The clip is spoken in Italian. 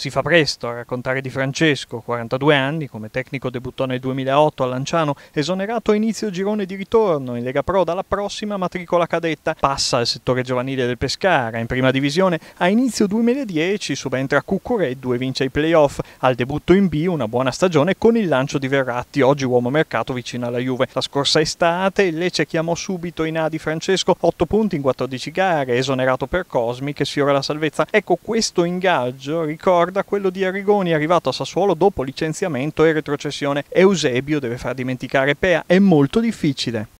Si fa presto a raccontare di Francesco, 42 anni, come tecnico debuttò nel 2008 a Lanciano, esonerato a inizio girone di ritorno in Lega Pro dalla prossima matricola cadetta, passa al settore giovanile del Pescara in prima divisione, a inizio 2010 subentra Cucure e e vince i playoff, al debutto in B una buona stagione con il lancio di Verratti, oggi uomo mercato vicino alla Juve. La scorsa estate il Lecce chiamò subito in A di Francesco, 8 punti in 14 gare, esonerato per Cosmi che sfiora la salvezza. Ecco questo ingaggio ricorda riguarda quello di Arrigoni, arrivato a Sassuolo dopo licenziamento e retrocessione. Eusebio deve far dimenticare Pea, è molto difficile.